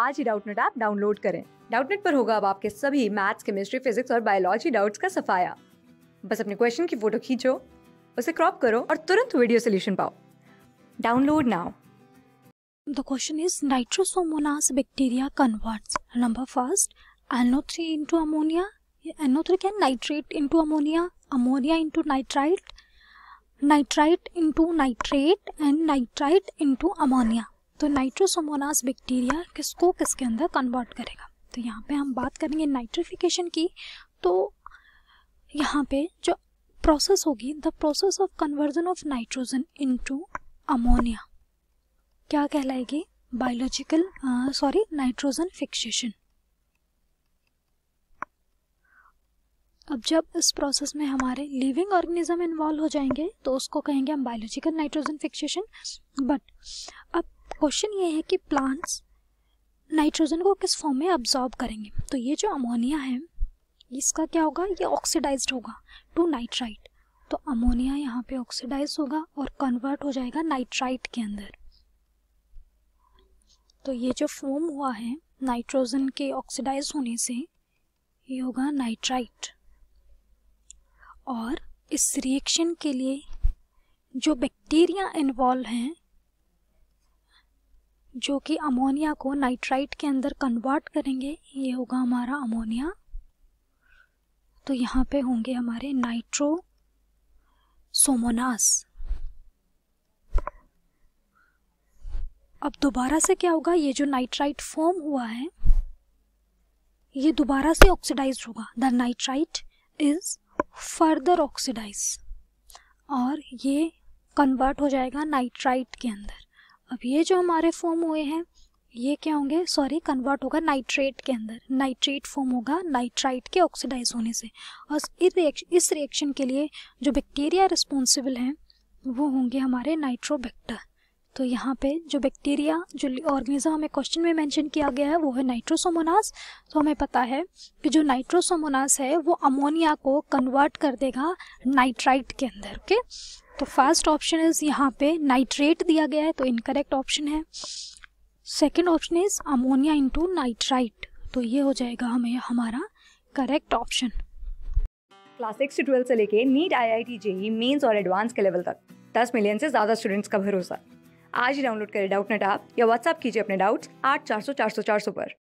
आज ही Doubtnut app download करें डाउटनेट पर होगा अब आपके सभी मैथ्स केमिस्ट्री फिजिक्स और बायोलॉजी डाउट्स का सफाया बस अपने क्वेश्चन की फोटो खींचो उसे क्रॉप करो और तुरंत वीडियो सोल्यूशन पाओ download now The question is Nitrosomonas bacteria converts. Number first, NO3 into ammonia. NO3 can nitrate into ammonia, ammonia into nitrite, nitrite into nitrate, and nitrite into ammonia. तो nitrosomonas bacteria किसको किसके अंदर convert करेगा तो यहाँ पे हम बात करेंगे नाइट्रिफिकेशन की तो यहाँ पे जो प्रोसेस होगी the process of conversion of nitrogen into ammonia क्या कहलाएगी बायोलॉजिकल सॉरी नाइट्रोजन फिक्सेशन अब जब इस प्रोसेस में हमारे लिविंग ऑर्गेनिज्म इन्वॉल्व हो जाएंगे तो उसको कहेंगे हम बायोलॉजिकल नाइट्रोजन फिक्सेशन बट अब क्वेश्चन ये है कि प्लांट्स नाइट्रोजन को किस फॉर्म में अब्जॉर्ब करेंगे तो ये जो अमोनिया है इसका क्या होगा ये ऑक्सीडाइज होगा टू नाइट्राइट तो अमोनिया यहाँ पे ऑक्सीडाइज होगा और कन्वर्ट हो जाएगा नाइट्राइट के अंदर तो ये जो फॉर्म हुआ है नाइट्रोजन के ऑक्सीडाइज होने से ये होगा नाइट्राइट और इस रिएक्शन के लिए जो बैक्टीरिया इन्वॉल्व हैं जो कि अमोनिया को नाइट्राइट के अंदर कन्वर्ट करेंगे ये होगा हमारा अमोनिया तो यहाँ पे होंगे हमारे नाइट्रो सोमोनास अब दोबारा से क्या होगा ये जो नाइट्राइट फॉर्म हुआ है ये दोबारा से ऑक्सीडाइज होगा the nitrite is further oxidise और ये कन्वर्ट हो जाएगा नाइट्राइट के अंदर अब ये जो हमारे फॉर्म हुए हैं ये क्या होंगे सॉरी कन्वर्ट होगा नाइट्रेट के अंदर नाइट्रेट फॉर्म होगा नाइट्राइट के ऑक्सीडाइज होने से और इस रिएक्शन इस रिएक्शन के लिए जो बैक्टीरिया रिस्पॉन्सिबल हैं वो होंगे हमारे नाइट्रोबैक्टर तो यहाँ पे जो बैक्टीरिया जो ऑर्गेनिज्म हमें क्वेश्चन में मेंशन किया गया है वो है नाइट्रोसोमोनास तो हमें पता है कि जो नाइट्रोसोमोनास है वो अमोनिया को कन्वर्ट कर देगा नाइट्राइट के अंदर ओके okay? तो फर्स्ट ऑप्शन इज यहाँ पे नाइट्रेट दिया गया है तो इनकरेक्ट ऑप्शन है second option is ammonia into nitrite तो ये हो जाएगा हमें हमारा correct option class six to twelfth से लेके NEET I I T JEE mains और एडवांस के लेवल तक दस मिलियन से ज़्यादा स्टूडेंट्स का भरोसा आज ही डाउनलोड करें डाउट नेट आप या व्हाट्सअप कीजिए अपने डाउट्स आठ चार सौ चार सौ चार सौ पर